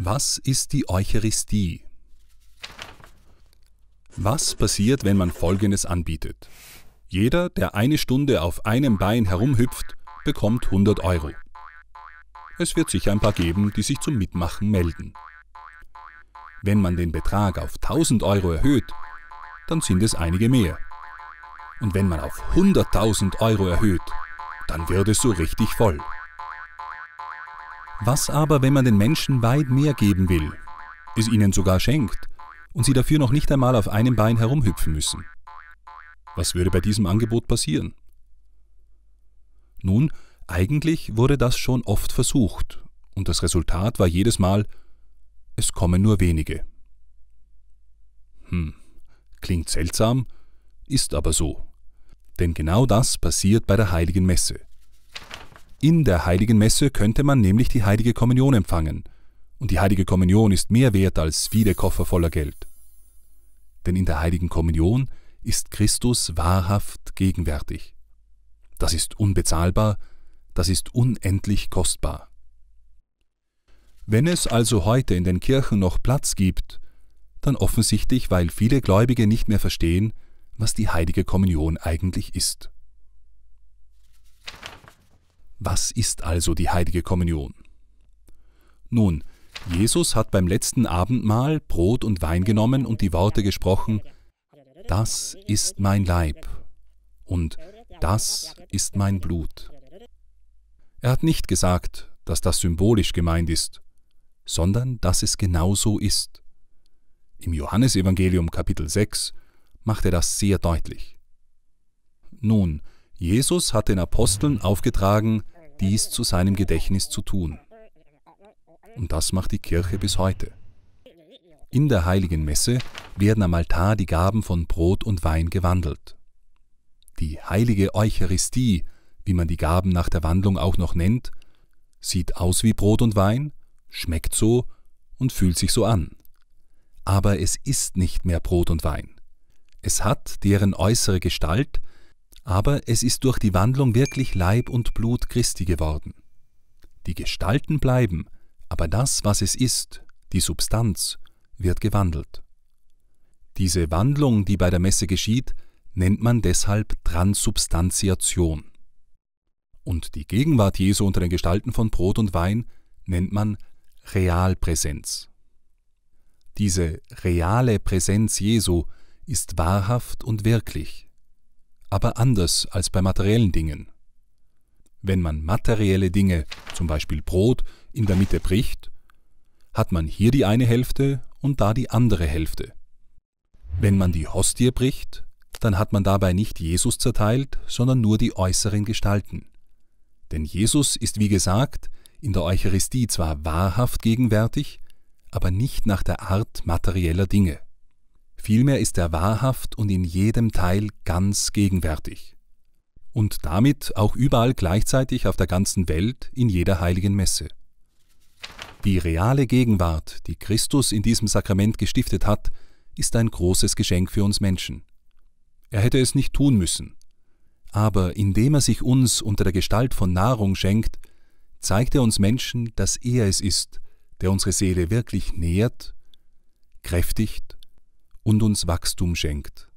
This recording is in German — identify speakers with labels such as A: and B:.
A: Was ist die Eucharistie? Was passiert, wenn man Folgendes anbietet? Jeder, der eine Stunde auf einem Bein herumhüpft, bekommt 100 Euro. Es wird sicher ein paar geben, die sich zum Mitmachen melden. Wenn man den Betrag auf 1000 Euro erhöht, dann sind es einige mehr. Und wenn man auf 100.000 Euro erhöht, dann wird es so richtig voll. Was aber, wenn man den Menschen weit mehr geben will, es ihnen sogar schenkt und sie dafür noch nicht einmal auf einem Bein herumhüpfen müssen? Was würde bei diesem Angebot passieren? Nun, eigentlich wurde das schon oft versucht und das Resultat war jedes Mal, es kommen nur wenige. Hm, klingt seltsam, ist aber so denn genau das passiert bei der heiligen Messe. In der heiligen Messe könnte man nämlich die heilige Kommunion empfangen, und die heilige Kommunion ist mehr wert als viele Koffer voller Geld. Denn in der heiligen Kommunion ist Christus wahrhaft gegenwärtig. Das ist unbezahlbar, das ist unendlich kostbar. Wenn es also heute in den Kirchen noch Platz gibt, dann offensichtlich, weil viele Gläubige nicht mehr verstehen, was die heilige Kommunion eigentlich ist. Was ist also die heilige Kommunion? Nun, Jesus hat beim letzten Abendmahl Brot und Wein genommen und die Worte gesprochen, das ist mein Leib und das ist mein Blut. Er hat nicht gesagt, dass das symbolisch gemeint ist, sondern dass es genau so ist. Im Johannesevangelium Kapitel 6 macht er das sehr deutlich. Nun, Jesus hat den Aposteln aufgetragen, dies zu seinem Gedächtnis zu tun. Und das macht die Kirche bis heute. In der heiligen Messe werden am Altar die Gaben von Brot und Wein gewandelt. Die heilige Eucharistie, wie man die Gaben nach der Wandlung auch noch nennt, sieht aus wie Brot und Wein, schmeckt so und fühlt sich so an. Aber es ist nicht mehr Brot und Wein. Es hat deren äußere Gestalt, aber es ist durch die Wandlung wirklich Leib und Blut Christi geworden. Die Gestalten bleiben, aber das, was es ist, die Substanz, wird gewandelt. Diese Wandlung, die bei der Messe geschieht, nennt man deshalb Transubstantiation. Und die Gegenwart Jesu unter den Gestalten von Brot und Wein nennt man Realpräsenz. Diese reale Präsenz Jesu ist wahrhaft und wirklich, aber anders als bei materiellen Dingen. Wenn man materielle Dinge, zum Beispiel Brot, in der Mitte bricht, hat man hier die eine Hälfte und da die andere Hälfte. Wenn man die Hostie bricht, dann hat man dabei nicht Jesus zerteilt, sondern nur die äußeren Gestalten. Denn Jesus ist, wie gesagt, in der Eucharistie zwar wahrhaft gegenwärtig, aber nicht nach der Art materieller Dinge vielmehr ist er wahrhaft und in jedem Teil ganz gegenwärtig. Und damit auch überall gleichzeitig auf der ganzen Welt in jeder heiligen Messe. Die reale Gegenwart, die Christus in diesem Sakrament gestiftet hat, ist ein großes Geschenk für uns Menschen. Er hätte es nicht tun müssen. Aber indem er sich uns unter der Gestalt von Nahrung schenkt, zeigt er uns Menschen, dass er es ist, der unsere Seele wirklich nährt, kräftigt und uns Wachstum schenkt.